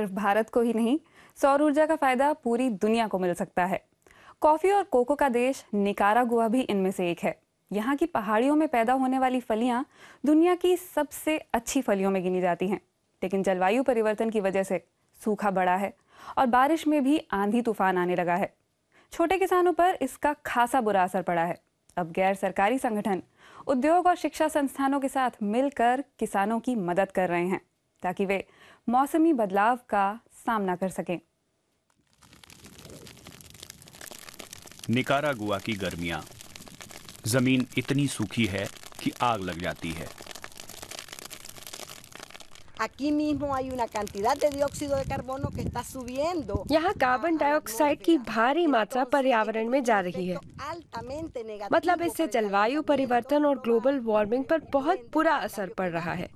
सिर्फ भारत को ही नहीं सौर ऊर्जा का फायदा पूरी दुनिया को मिल सकता है कॉफी और कोको का देश निकारागुआ भी इनमें से एक है यहाँ की पहाड़ियों में पैदा होने वाली फलियां दुनिया की सबसे अच्छी फलियों में गिनी जाती हैं लेकिन जलवायु परिवर्तन की वजह से सूखा बड़ा है और बारिश में भी आंधी तूफान आने लगा है छोटे किसानों पर इसका खासा बुरा असर पड़ा है अब गैर सरकारी संगठन उद्योग और शिक्षा संस्थानों के साथ मिलकर किसानों की मदद कर रहे हैं ताकि वे मौसमी बदलाव का सामना कर सकें गुआ की गर्मियां जमीन इतनी सूखी है कि आग लग जाती है यहाँ कार्बन डाइऑक्साइड ah, की भारी मात्रा पर्यावरण में जा रही है मतलब इससे जलवायु परिवर्तन और ग्लोबल वार्मिंग पर बहुत बुरा असर पड़ रहा है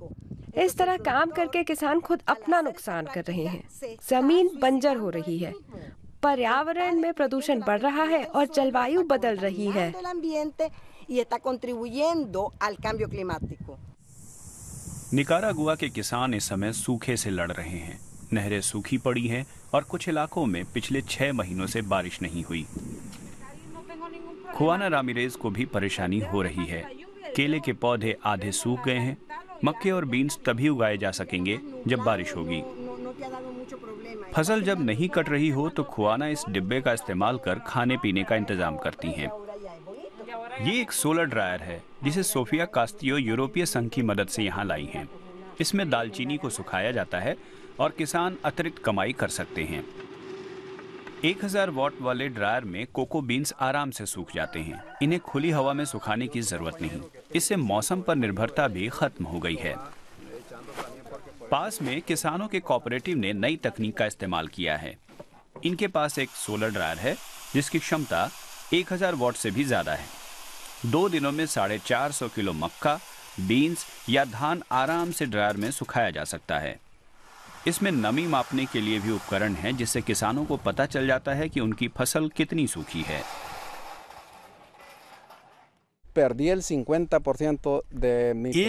इस तरह काम करके किसान खुद अपना नुकसान कर रहे हैं जमीन बंजर हो रही है पर्यावरण में प्रदूषण बढ़ रहा है और जलवायु बदल रही है निकारा गुआ के किसान इस समय सूखे से लड़ रहे हैं नहरें सूखी पड़ी हैं और कुछ इलाकों में पिछले छह महीनों से बारिश नहीं हुई खुआना रामिरेज को भी परेशानी हो रही है केले के पौधे आधे सूख गए हैं मक्के और बीन्स तभी उगाए जा सकेंगे जब बारिश होगी फसल जब नहीं कट रही हो तो खुआना इस डिब्बे का इस्तेमाल कर खाने पीने का इंतजाम करती हैं। ये एक सोलर ड्रायर है जिसे सोफिया कास्तियो यूरोपीय संघ की मदद से यहाँ लाई हैं। इसमें दालचीनी को सुखाया जाता है और किसान अतिरिक्त कमाई कर सकते हैं 1000 वॉट वाले ड्रायर में कोको बीन्स आराम से सूख जाते हैं इन्हें खुली हवा में सुखाने की जरूरत नहीं इससे मौसम पर निर्भरता भी खत्म हो गई है पास में किसानों के कोपरेटिव ने नई तकनीक का इस्तेमाल किया है इनके पास एक सोलर ड्रायर है जिसकी क्षमता 1000 वॉट से भी ज़्यादा है दो दिनों में साढ़े चार सौ किलो मक्का बीन्स या धान आराम से ड्रायर में सुखाया जा सकता है इसमें नमी मापने के लिए भी उपकरण हैं जिससे किसानों को पता चल जाता है कि उनकी फसल कितनी सूखी है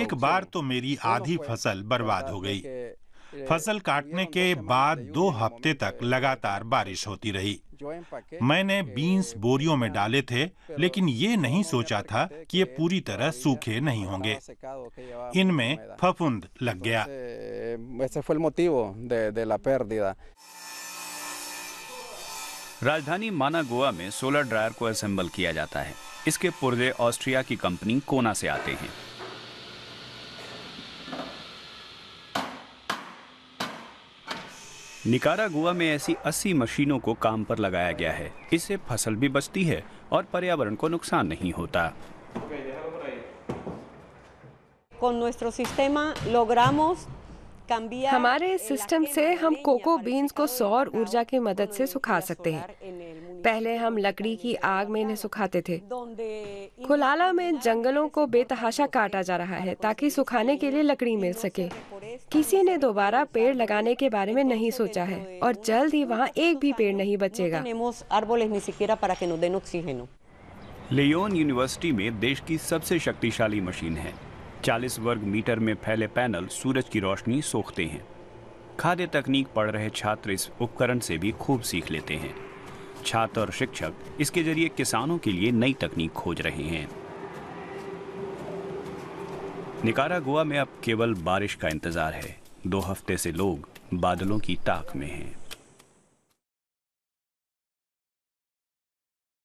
एक बार तो मेरी आधी फसल बर्बाद हो गई फसल काटने के बाद दो हफ्ते तक लगातार बारिश होती रही मैंने बीन्स बोरियों में डाले थे लेकिन ये नहीं सोचा था कि ये पूरी तरह सूखे नहीं होंगे इनमें फफुंद लग गया राजधानी माना गोवा में सोलर ड्रायर को असेंबल किया जाता है इसके पुर्जे ऑस्ट्रिया की कंपनी कोना से आते हैं निकारा गोवा में ऐसी 80 मशीनों को काम पर लगाया गया है इससे फसल भी बचती है और पर्यावरण को नुकसान नहीं होता हमारे सिस्टम से हम कोको बीन्स को सौर ऊर्जा की मदद से सुखा सकते हैं पहले हम लकड़ी की आग में इन्हें सुखाते थे खुलाला में जंगलों को बेतहाशा काटा जा रहा है ताकि सुखाने के लिए लकड़ी मिल सके किसी ने दोबारा पेड़ लगाने के बारे में नहीं सोचा है और जल्द ही वहाँ एक भी पेड़ नहीं बचेगा लियोन यूनिवर्सिटी में देश की सबसे शक्तिशाली मशीन है 40 वर्ग मीटर में फैले पैनल सूरज की रोशनी सोखते हैं खाद्य तकनीक पढ़ रहे छात्र इस उपकरण से भी खूब सीख लेते हैं छात्र और शिक्षक इसके जरिए किसानों के लिए नई तकनीक खोज रहे हैं निकारा गोवा में अब केवल बारिश का इंतजार है दो हफ्ते से लोग बादलों की ताक में हैं